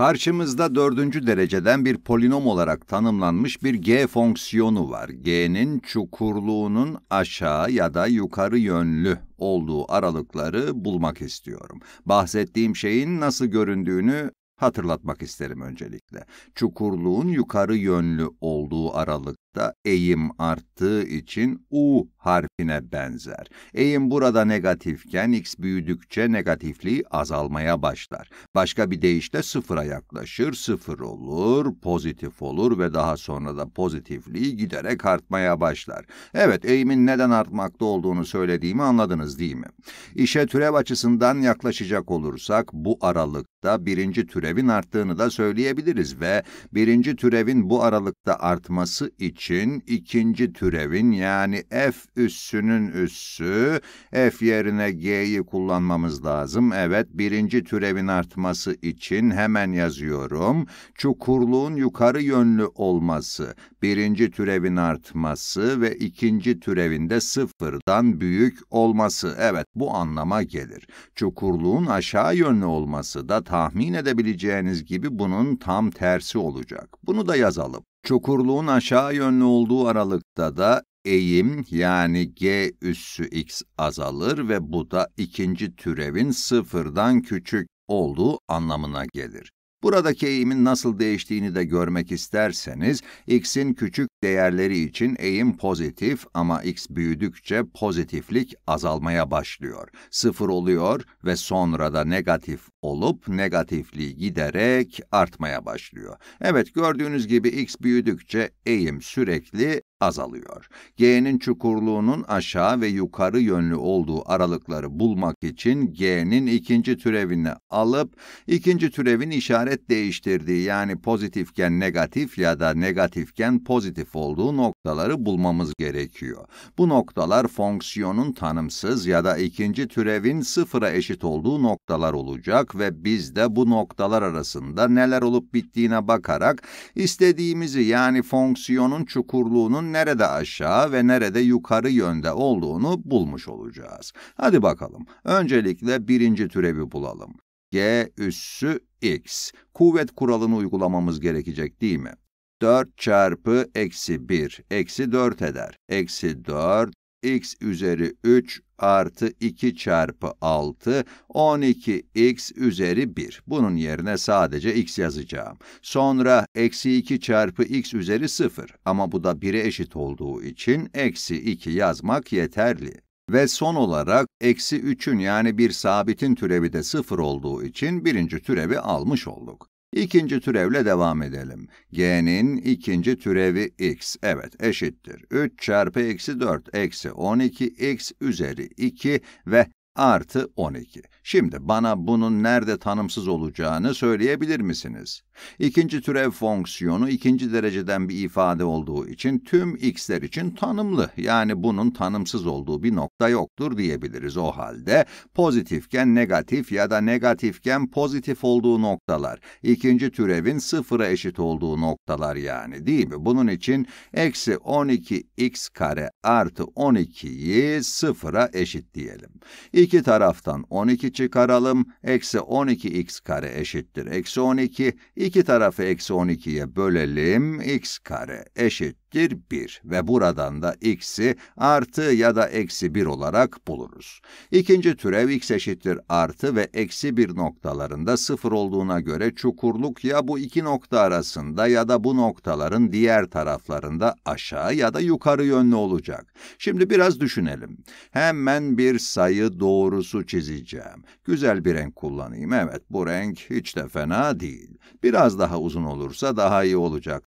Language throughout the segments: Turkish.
Karşımızda dördüncü dereceden bir polinom olarak tanımlanmış bir g fonksiyonu var. g'nin çukurluğunun aşağı ya da yukarı yönlü olduğu aralıkları bulmak istiyorum. Bahsettiğim şeyin nasıl göründüğünü hatırlatmak isterim öncelikle. Çukurluğun yukarı yönlü olduğu aralıkta eğim arttığı için u harfine benzer. Eğim burada negatifken x büyüdükçe negatifliği azalmaya başlar. Başka bir deyişle sıfıra yaklaşır, sıfır olur, pozitif olur ve daha sonra da pozitifliği giderek artmaya başlar. Evet, eğimin neden artmakta olduğunu söylediğimi anladınız değil mi? İşe türev açısından yaklaşacak olursak bu aralıkta birinci türevin arttığını da söyleyebiliriz ve birinci türevin bu aralıkta artması için ikinci türevin yani f üssünün üssü. F yerine G'yi kullanmamız lazım. Evet, birinci türevin artması için hemen yazıyorum. Çukurluğun yukarı yönlü olması, birinci türevin artması ve ikinci türevinde sıfırdan büyük olması. Evet, bu anlama gelir. Çukurluğun aşağı yönlü olması da tahmin edebileceğiniz gibi bunun tam tersi olacak. Bunu da yazalım. Çukurluğun aşağı yönlü olduğu aralıkta da eğim yani g üssü x azalır ve bu da ikinci türevin sıfırdan küçük olduğu anlamına gelir. Buradaki eğimin nasıl değiştiğini de görmek isterseniz, x'in küçük değerleri için eğim pozitif ama x büyüdükçe pozitiflik azalmaya başlıyor. Sıfır oluyor ve sonra da negatif olup negatifliği giderek artmaya başlıyor. Evet gördüğünüz gibi x büyüdükçe eğim sürekli azalıyor. G'nin çukurluğunun aşağı ve yukarı yönlü olduğu aralıkları bulmak için G'nin ikinci türevini alıp ikinci türevin işaret değiştirdiği yani pozitifken negatif ya da negatifken pozitif olduğu noktaları bulmamız gerekiyor. Bu noktalar fonksiyonun tanımsız ya da ikinci türevin sıfıra eşit olduğu noktalar olacak ve biz de bu noktalar arasında neler olup bittiğine bakarak istediğimizi yani fonksiyonun çukurluğunun nerede aşağı ve nerede yukarı yönde olduğunu bulmuş olacağız. Hadi bakalım. Öncelikle birinci türevi bulalım. G üssü x. Kuvvet kuralını uygulamamız gerekecek değil mi? 4 çarpı eksi 1, eksi 4 eder. Eksi 4 x üzeri 3 artı 2 çarpı 6, 12x üzeri 1. Bunun yerine sadece x yazacağım. Sonra eksi 2 çarpı x üzeri 0 ama bu da 1'e eşit olduğu için eksi 2 yazmak yeterli. Ve son olarak eksi 3'ün yani bir sabitin türevi de 0 olduğu için birinci türevi almış olduk. İkinci türevle devam edelim. G'nin ikinci türevi x, evet eşittir. 3 çarpı eksi 4 eksi 12 x üzeri 2 ve artı 12. Şimdi bana bunun nerede tanımsız olacağını söyleyebilir misiniz? İkinci türev fonksiyonu ikinci dereceden bir ifade olduğu için tüm x'ler için tanımlı. Yani bunun tanımsız olduğu bir nokta yoktur diyebiliriz o halde. Pozitifken negatif ya da negatifken pozitif olduğu noktalar. ikinci türevin sıfıra eşit olduğu noktalar yani değil mi? Bunun için eksi 12x kare artı 12'yi sıfıra eşit diyelim. İki İki taraftan 12 çıkaralım. Eksi 12x kare eşittir. Eksi 12. İki tarafı eksi 12'ye bölelim. x kare eşittir eşittir 1 ve buradan da x'i artı ya da eksi 1 olarak buluruz. İkinci türev x eşittir artı ve eksi 1 noktalarında 0 olduğuna göre çukurluk ya bu iki nokta arasında ya da bu noktaların diğer taraflarında aşağı ya da yukarı yönlü olacak. Şimdi biraz düşünelim. Hemen bir sayı doğrusu çizeceğim. Güzel bir renk kullanayım. Evet bu renk hiç de fena değil. Biraz daha uzun olursa daha iyi olacak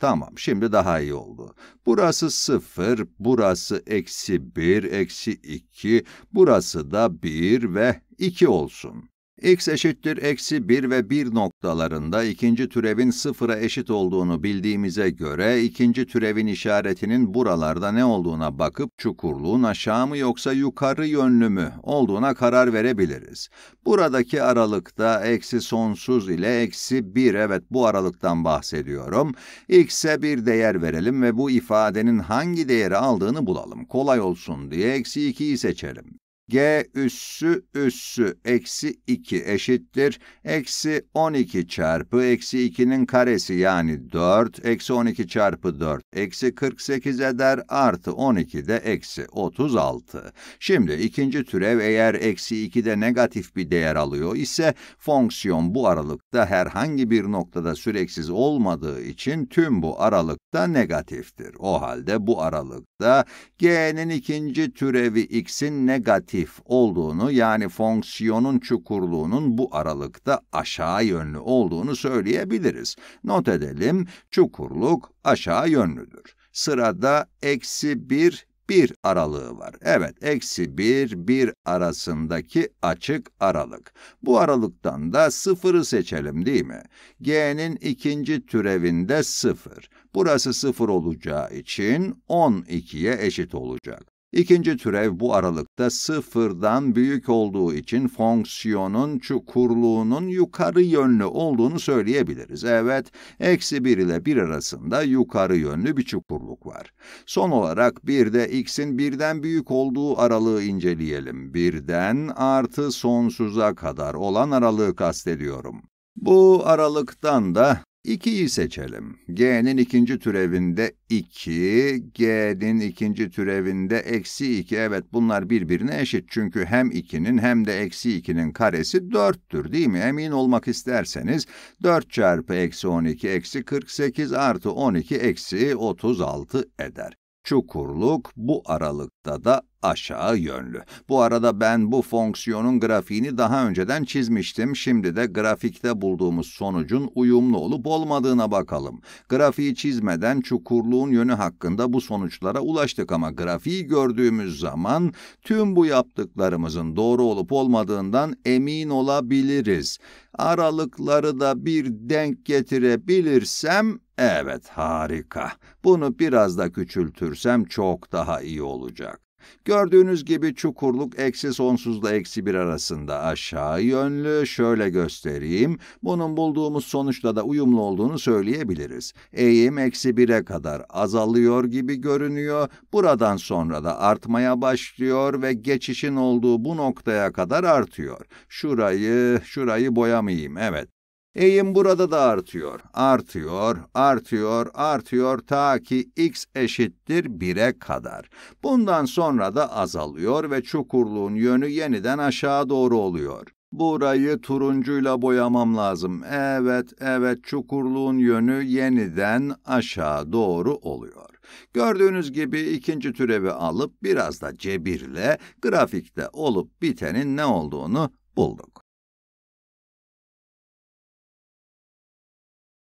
Tamam, şimdi daha iyi oldu. Burası 0, burası eksi 1, eksi 2, burası da 1 ve 2 olsun x eşittir eksi 1 ve 1 noktalarında ikinci türevin sıfıra eşit olduğunu bildiğimize göre ikinci türevin işaretinin buralarda ne olduğuna bakıp çukurluğun aşağı mı yoksa yukarı yönlü mü olduğuna karar verebiliriz. Buradaki aralıkta eksi sonsuz ile eksi 1 evet bu aralıktan bahsediyorum. x'e bir değer verelim ve bu ifadenin hangi değeri aldığını bulalım. Kolay olsun diye eksi 2'yi seçelim g üssü üssü eksi 2 eşittir. Eksi 12 çarpı eksi 2'nin karesi yani 4. Eksi 12 çarpı 4 eksi 48 eder. Artı 12 de eksi 36. Şimdi ikinci türev eğer eksi 2 de negatif bir değer alıyor ise fonksiyon bu aralıkta herhangi bir noktada süreksiz olmadığı için tüm bu aralıkta negatiftir. O halde bu aralıkta g'nin ikinci türevi x'in negatif aktif olduğunu yani fonksiyonun çukurluğunun bu aralıkta aşağı yönlü olduğunu söyleyebiliriz. Not edelim, çukurluk aşağı yönlüdür. Sırada eksi 1, 1 aralığı var. Evet, eksi 1, 1 arasındaki açık aralık. Bu aralıktan da 0'ı seçelim değil mi? G'nin ikinci türevinde 0. Burası 0 olacağı için 12'ye eşit olacak. İkinci türev bu aralıkta sıfırdan büyük olduğu için fonksiyonun çukurluğunun yukarı yönlü olduğunu söyleyebiliriz. Evet, eksi 1 ile 1 arasında yukarı yönlü bir çukurluk var. Son olarak bir de x'in birden büyük olduğu aralığı inceleyelim. Birden artı sonsuza kadar olan aralığı kastediyorum. Bu aralıktan da 2'yi seçelim. G'nin ikinci türevinde 2, G'nin ikinci türevinde eksi 2. Evet bunlar birbirine eşit çünkü hem 2'nin hem de eksi 2'nin karesi 4'tür değil mi? Emin olmak isterseniz 4 çarpı eksi 12 eksi 48 artı 12 eksi 36 eder. Çukurluk bu aralıkta da aşağı yönlü. Bu arada ben bu fonksiyonun grafiğini daha önceden çizmiştim. Şimdi de grafikte bulduğumuz sonucun uyumlu olup olmadığına bakalım. Grafiği çizmeden çukurluğun yönü hakkında bu sonuçlara ulaştık ama grafiği gördüğümüz zaman tüm bu yaptıklarımızın doğru olup olmadığından emin olabiliriz. Aralıkları da bir denk getirebilirsem Evet, harika. Bunu biraz da küçültürsem çok daha iyi olacak. Gördüğünüz gibi çukurluk eksi sonsuzla eksi bir arasında aşağı yönlü. Şöyle göstereyim. Bunun bulduğumuz sonuçla da uyumlu olduğunu söyleyebiliriz. Eğim eksi bire kadar azalıyor gibi görünüyor. Buradan sonra da artmaya başlıyor ve geçişin olduğu bu noktaya kadar artıyor. Şurayı, şurayı boyamayayım. Evet. Eğim burada da artıyor, artıyor, artıyor, artıyor ta ki x eşittir 1'e kadar. Bundan sonra da azalıyor ve çukurluğun yönü yeniden aşağı doğru oluyor. Burayı turuncuyla boyamam lazım. Evet, evet çukurluğun yönü yeniden aşağı doğru oluyor. Gördüğünüz gibi ikinci türevi alıp biraz da cebirle grafikte olup bitenin ne olduğunu bulduk.